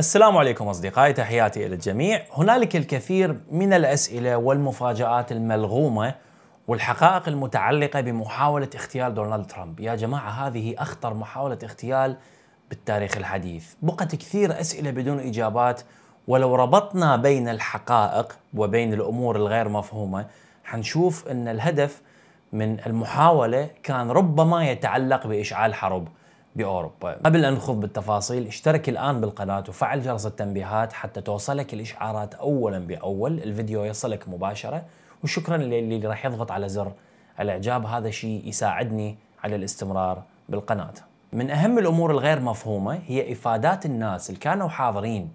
السلام عليكم أصدقائي تحياتي إلى الجميع هنالك الكثير من الأسئلة والمفاجآت الملغومة والحقائق المتعلقة بمحاولة اغتيال دونالد ترامب يا جماعة هذه أخطر محاولة اغتيال بالتاريخ الحديث بقت كثير أسئلة بدون إجابات ولو ربطنا بين الحقائق وبين الأمور الغير مفهومة حنشوف أن الهدف من المحاولة كان ربما يتعلق بإشعال حرب بأوروبا قبل أن نخوض بالتفاصيل اشترك الآن بالقناة وفعل جرس التنبيهات حتى توصلك الإشعارات أولا بأول الفيديو يصلك مباشرة وشكرا للي راح يضغط على زر الإعجاب هذا شيء يساعدني على الاستمرار بالقناة من أهم الأمور الغير مفهومة هي إفادات الناس اللي كانوا حاضرين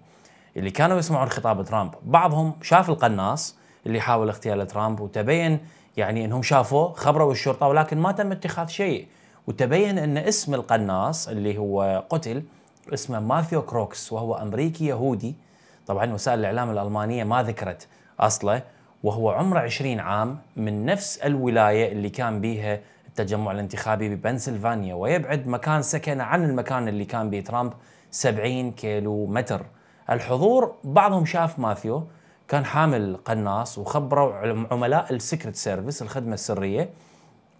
اللي كانوا يسمعون خطاب ترامب بعضهم شاف القناص اللي حاول اغتيال ترامب وتبين يعني انهم شافوه خبروا الشرطه ولكن ما تم اتخاذ شيء وتبين أن اسم القناص اللي هو قتل اسمه ماثيو كروكس وهو أمريكي يهودي طبعا وسائل الإعلام الألمانية ما ذكرت أصله وهو عمره 20 عام من نفس الولاية اللي كان بيها التجمع الانتخابي ببنسلفانيا ويبعد مكان سكنه عن المكان اللي كان به ترامب 70 كيلو متر الحضور بعضهم شاف ماثيو كان حامل قناص وخبروا عملاء السكرت سيرفيس الخدمة السرية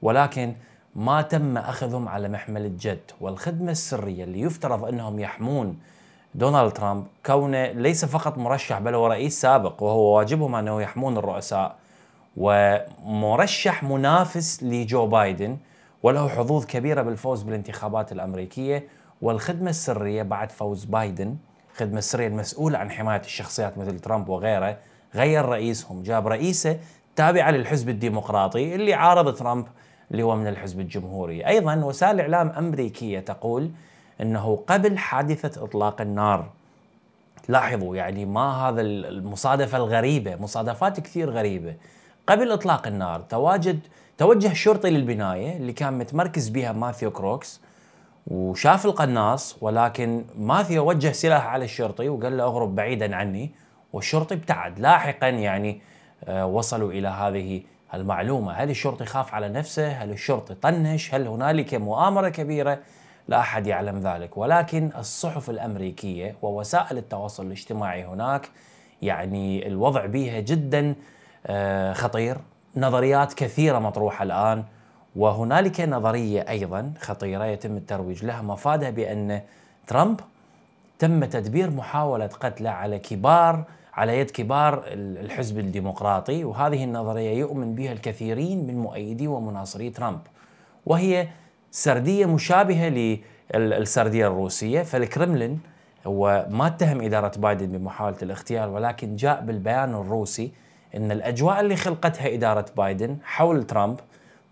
ولكن ما تم اخذهم على محمل الجد والخدمه السريه اللي يفترض انهم يحمون دونالد ترامب كونه ليس فقط مرشح بل هو رئيس سابق وهو واجبهم انه يحمون الرؤساء ومرشح منافس لجو بايدن وله حظوظ كبيره بالفوز بالانتخابات الامريكيه والخدمه السريه بعد فوز بايدن الخدمه السريه المسؤوله عن حمايه الشخصيات مثل ترامب وغيره غير رئيسهم جاب رئيسه تابعه للحزب الديمقراطي اللي عارض ترامب اللي هو من الحزب الجمهوري أيضا وسائل إعلام أمريكية تقول أنه قبل حادثة إطلاق النار لاحظوا يعني ما هذا المصادفة الغريبة مصادفات كثير غريبة قبل إطلاق النار تواجد توجه شرطي للبناية اللي كان متمركز بها ماثيو كروكس وشاف القناص ولكن ماثيو وجه سلاح على الشرطي وقال له اغرب بعيدا عني والشرطي ابتعد لاحقا يعني آه، وصلوا إلى هذه المعلومه هل الشرطي خاف على نفسه هل الشرطي طنش هل هنالك مؤامره كبيره لا احد يعلم ذلك ولكن الصحف الامريكيه ووسائل التواصل الاجتماعي هناك يعني الوضع بها جدا آه، خطير نظريات كثيره مطروحه الان وهنالك نظريه ايضا خطيره يتم الترويج لها مفادها بان ترامب تم تدبير محاوله قتله على كبار على يد كبار الحزب الديمقراطي وهذه النظريه يؤمن بها الكثيرين من مؤيدي ومناصري ترامب وهي سرديه مشابهه للسرديه الروسيه فالكرملين هو ما اتهم اداره بايدن بمحاوله الاغتيال ولكن جاء بالبيان الروسي ان الاجواء اللي خلقتها اداره بايدن حول ترامب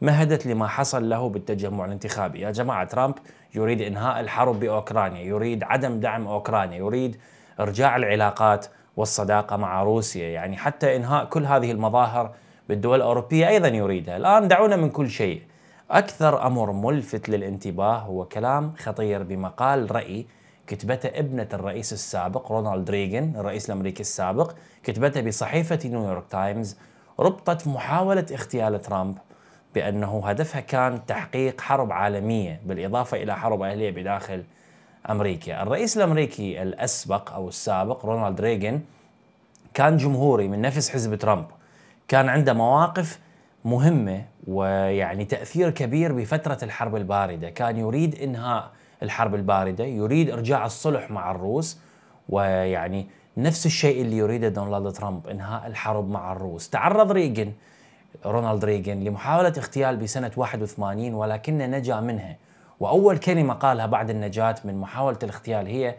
مهدت لما حصل له بالتجمع الانتخابي، يا جماعه ترامب يريد انهاء الحرب باوكرانيا، يريد عدم دعم اوكرانيا، يريد ارجاع العلاقات والصداقة مع روسيا يعني حتى إنهاء كل هذه المظاهر بالدول الأوروبية أيضا يريدها الآن دعونا من كل شيء أكثر أمر ملفت للانتباه هو كلام خطير بمقال رأي كتبته ابنة الرئيس السابق رونالد ريغن الرئيس الأمريكي السابق كتبته بصحيفة نيويورك تايمز ربطت محاولة اغتيال ترامب بأنه هدفها كان تحقيق حرب عالمية بالإضافة إلى حرب أهلية بداخل أمريكا الرئيس الأمريكي الأسبق أو السابق رونالد ريغن كان جمهوري من نفس حزب ترامب كان عنده مواقف مهمة ويعني تأثير كبير بفترة الحرب الباردة كان يريد إنهاء الحرب الباردة يريد إرجاع الصلح مع الروس ويعني نفس الشيء اللي يريده دونالد ترامب إنهاء الحرب مع الروس تعرض ريغن رونالد ريغن لمحاولة اغتيال بسنة 81 ولكنه نجا منها واول كلمه قالها بعد النجاه من محاوله الاغتيال هي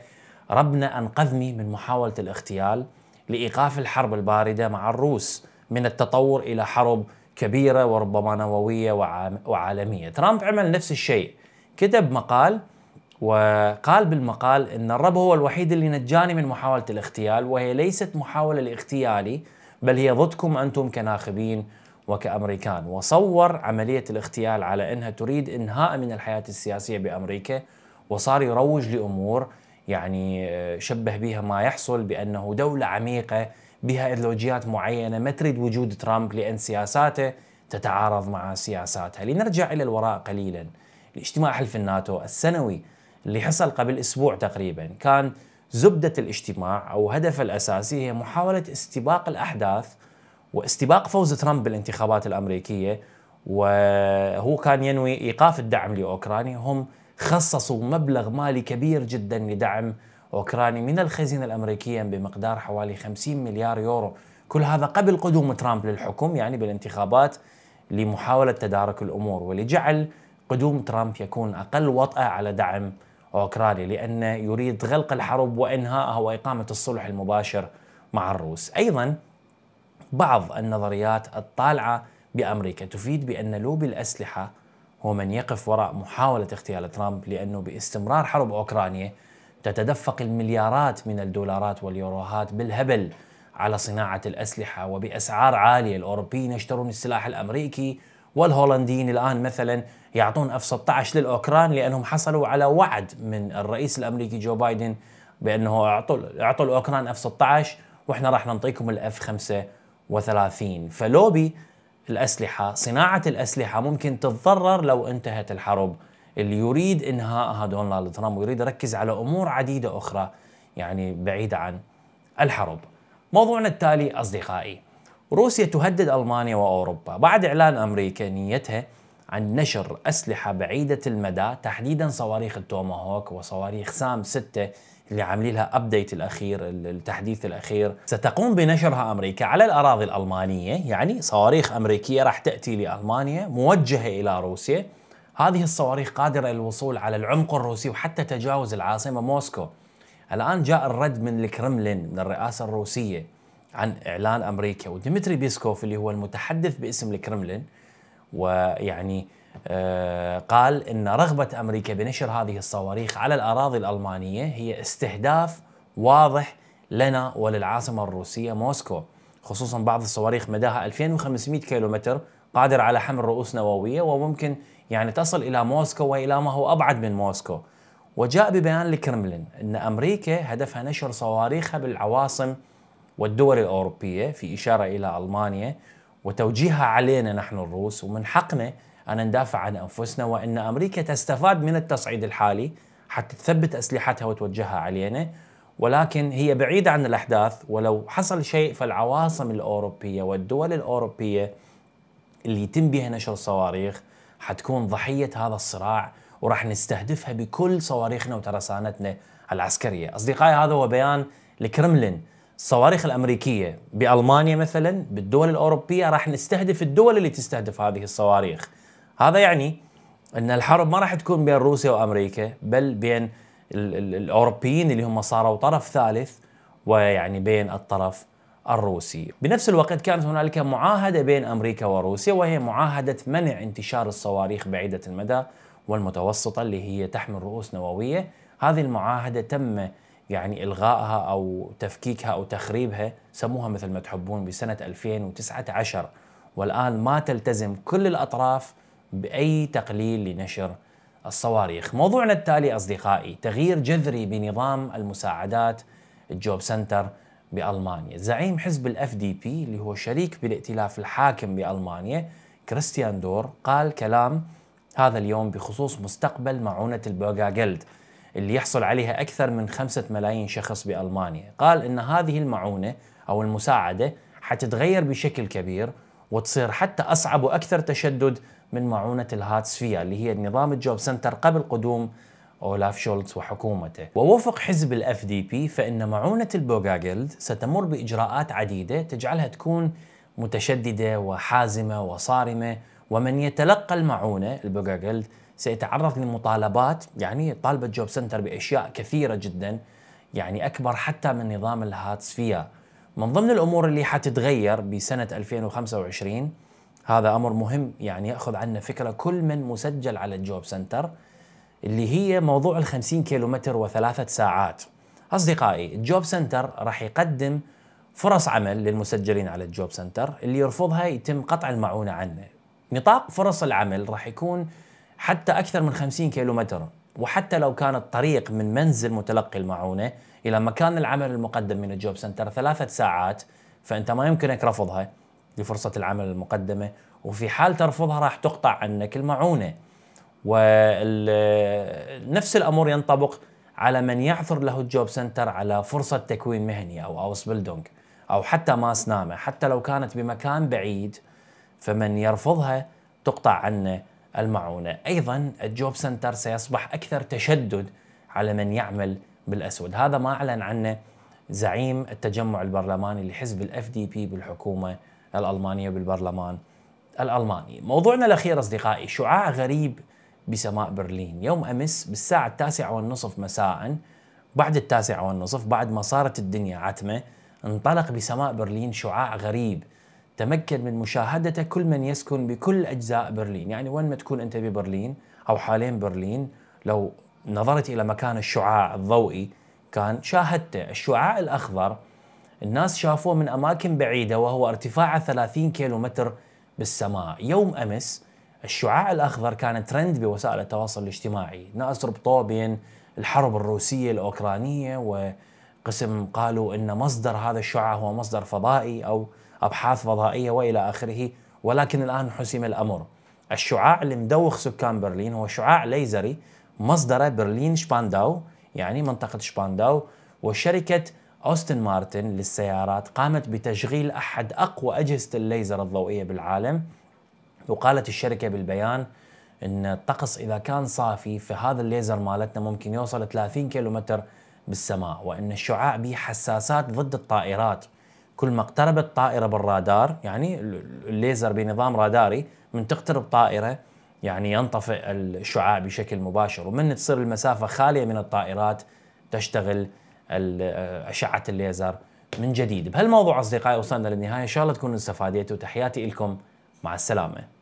ربنا انقذني من محاوله الاغتيال لايقاف الحرب البارده مع الروس من التطور الى حرب كبيره وربما نوويه وعالميه، ترامب عمل نفس الشيء كتب مقال وقال بالمقال ان الرب هو الوحيد اللي نجاني من محاوله الاغتيال وهي ليست محاوله لاغتيالي بل هي ضدكم انتم كناخبين وكأمريكان وصور عملية الاغتيال على أنها تريد إنهاء من الحياة السياسية بأمريكا وصار يروج لأمور يعني آه، شبه بها ما يحصل بأنه دولة عميقة بها إيديولوجيات معينة ما تريد وجود ترامب لأن سياساته تتعارض مع سياساتها لنرجع إلى الوراء قليلا الاجتماع حلف الناتو السنوي اللي حصل قبل أسبوع تقريبا كان زبدة الاجتماع أو هدفه الأساسي هي محاولة استباق الأحداث واستباق فوز ترامب بالانتخابات الامريكيه وهو كان ينوي ايقاف الدعم لاوكرانيا هم خصصوا مبلغ مالي كبير جدا لدعم اوكراني من الخزينه الامريكيه بمقدار حوالي 50 مليار يورو كل هذا قبل قدوم ترامب للحكم يعني بالانتخابات لمحاوله تدارك الامور ولجعل قدوم ترامب يكون اقل وطأة على دعم اوكرانيا لانه يريد غلق الحرب وانهائها واقامه الصلح المباشر مع الروس ايضا بعض النظريات الطالعة بأمريكا تفيد بأن لوبي الأسلحة هو من يقف وراء محاولة اغتيال ترامب لأنه باستمرار حرب أوكرانيا تتدفق المليارات من الدولارات واليوروهات بالهبل على صناعة الأسلحة وبأسعار عالية الأوروبيين يشترون السلاح الأمريكي والهولنديين الآن مثلا يعطون F-16 للأوكران لأنهم حصلوا على وعد من الرئيس الأمريكي جو بايدن بأنه أعطوا, أعطوا الأوكران F-16 وإحنا راح نعطيكم الأف 5 وثلاثين فلوبي الأسلحة صناعة الأسلحة ممكن تتضرر لو انتهت الحرب اللي يريد إنهاءها دونالد ترامب ويريد يركز على أمور عديدة أخرى يعني بعيدة عن الحرب موضوعنا التالي أصدقائي روسيا تهدد ألمانيا وأوروبا بعد إعلان أمريكا نيتها عن نشر أسلحة بعيدة المدى تحديدا صواريخ التوماهوك وصواريخ سام 6 اللي عاملين لها ابديت الاخير التحديث الاخير ستقوم بنشرها امريكا على الاراضي الالمانيه يعني صواريخ امريكيه راح تاتي لالمانيا موجهه الى روسيا هذه الصواريخ قادره للوصول على العمق الروسي وحتى تجاوز العاصمه موسكو الان جاء الرد من الكرملين من الرئاسه الروسيه عن اعلان امريكا وديمتري بيسكوف اللي هو المتحدث باسم الكرملين ويعني آه، قال ان رغبه امريكا بنشر هذه الصواريخ على الاراضي الالمانيه هي استهداف واضح لنا وللعاصمه الروسيه موسكو خصوصا بعض الصواريخ مداها 2500 كيلومتر قادر على حمل رؤوس نوويه وممكن يعني تصل الى موسكو والى ما هو ابعد من موسكو وجاء ببيان الكرملين ان امريكا هدفها نشر صواريخها بالعواصم والدول الاوروبيه في اشاره الى المانيا وتوجيهها علينا نحن الروس ومن حقنا أن ندافع عن أنفسنا وأن أمريكا تستفاد من التصعيد الحالي حتى تثبت أسلحتها وتوجهها علينا ولكن هي بعيدة عن الأحداث ولو حصل شيء فالعواصم الأوروبية والدول الأوروبية اللي يتم بها نشر صواريخ حتكون ضحية هذا الصراع وراح نستهدفها بكل صواريخنا وترسانتنا العسكرية أصدقائي هذا هو بيان الكرملين الصواريخ الأمريكية بألمانيا مثلا بالدول الأوروبية راح نستهدف الدول اللي تستهدف هذه الصواريخ هذا يعني ان الحرب ما راح تكون بين روسيا وامريكا بل بين الاوروبيين اللي هم صاروا طرف ثالث ويعني بين الطرف الروسي بنفس الوقت كانت هنالك معاهده بين امريكا وروسيا وهي معاهده منع انتشار الصواريخ بعيده المدى والمتوسطه اللي هي تحمل رؤوس نوويه هذه المعاهده تم يعني الغائها او تفكيكها او تخريبها سموها مثل ما تحبون بسنه 2019 والان ما تلتزم كل الاطراف باي تقليل لنشر الصواريخ. موضوعنا التالي اصدقائي تغيير جذري بنظام المساعدات الجوب سنتر بالمانيا. زعيم حزب الاف دي بي اللي هو شريك بالائتلاف الحاكم بالمانيا كريستيان دور قال كلام هذا اليوم بخصوص مستقبل معونه جلد اللي يحصل عليها اكثر من خمسة ملايين شخص بالمانيا. قال ان هذه المعونه او المساعده حتتغير بشكل كبير وتصير حتى اصعب واكثر تشدد من معونة الهاتسفية اللي هي نظام الجوب سنتر قبل قدوم أولاف شولتز وحكومته ووفق حزب الاف دي بي فإن معونة البوغاغيلد ستمر بإجراءات عديدة تجعلها تكون متشددة وحازمة وصارمة ومن يتلقى المعونة البوغاغيلد سيتعرض لمطالبات يعني طالبة جوب سنتر بأشياء كثيرة جدا يعني أكبر حتى من نظام الهاتسفية من ضمن الأمور اللي حتتغير بسنة 2025 هذا امر مهم يعني ياخذ عنا فكره كل من مسجل على الجوب سنتر اللي هي موضوع ال 50 متر وثلاثه ساعات. اصدقائي الجوب سنتر راح يقدم فرص عمل للمسجلين على الجوب سنتر اللي يرفضها يتم قطع المعونه عنه. نطاق فرص العمل راح يكون حتى اكثر من 50 متر وحتى لو كان الطريق من منزل متلقي المعونه الى مكان العمل المقدم من الجوب سنتر ثلاثه ساعات فانت ما يمكنك رفضها. لفرصة العمل المقدمة وفي حال ترفضها راح تقطع عنك المعونة ونفس الأمر ينطبق على من يعثر له الجوب سنتر على فرصة تكوين مهني أو أوس بلدونج أو حتى ماس نامة حتى لو كانت بمكان بعيد فمن يرفضها تقطع عنه المعونة أيضا الجوب سنتر سيصبح أكثر تشدد على من يعمل بالأسود هذا ما أعلن عنه زعيم التجمع البرلماني لحزب الاف دي بي بالحكومة الألمانية بالبرلمان الألماني موضوعنا الأخير أصدقائي شعاع غريب بسماء برلين يوم أمس بالساعة التاسعة والنصف مساء بعد التاسعة والنصف بعد ما صارت الدنيا عتمة انطلق بسماء برلين شعاع غريب تمكن من مشاهدته كل من يسكن بكل أجزاء برلين يعني وين ما تكون أنت ببرلين أو حالين برلين لو نظرت إلى مكان الشعاع الضوئي كان شاهدته الشعاع الأخضر الناس شافوه من أماكن بعيدة وهو ارتفاعه 30 كيلومتر بالسماء يوم أمس الشعاع الأخضر كان ترند بوسائل التواصل الاجتماعي ناس ربطوه بين الحرب الروسية الأوكرانية وقسم قالوا أن مصدر هذا الشعاع هو مصدر فضائي أو أبحاث فضائية وإلى آخره ولكن الآن حسم الأمر الشعاع اللي مدوخ سكان برلين هو شعاع ليزري مصدره برلين شبانداو يعني منطقة شبانداو وشركة أوستن مارتن للسيارات قامت بتشغيل أحد أقوى أجهزة الليزر الضوئية بالعالم وقالت الشركة بالبيان أن الطقس إذا كان صافي فهذا الليزر مالتنا ممكن يوصل 30 كيلومتر بالسماء وأن الشعاع به حساسات ضد الطائرات كل ما اقتربت طائرة بالرادار يعني الليزر بنظام راداري من تقترب طائرة يعني ينطفئ الشعاع بشكل مباشر ومن تصير المسافة خالية من الطائرات تشتغل اشعه الليزر من جديد بهالموضوع اصدقائي وصلنا للنهايه ان شاء الله تكونوا استفاديتوا تحياتي لكم مع السلامه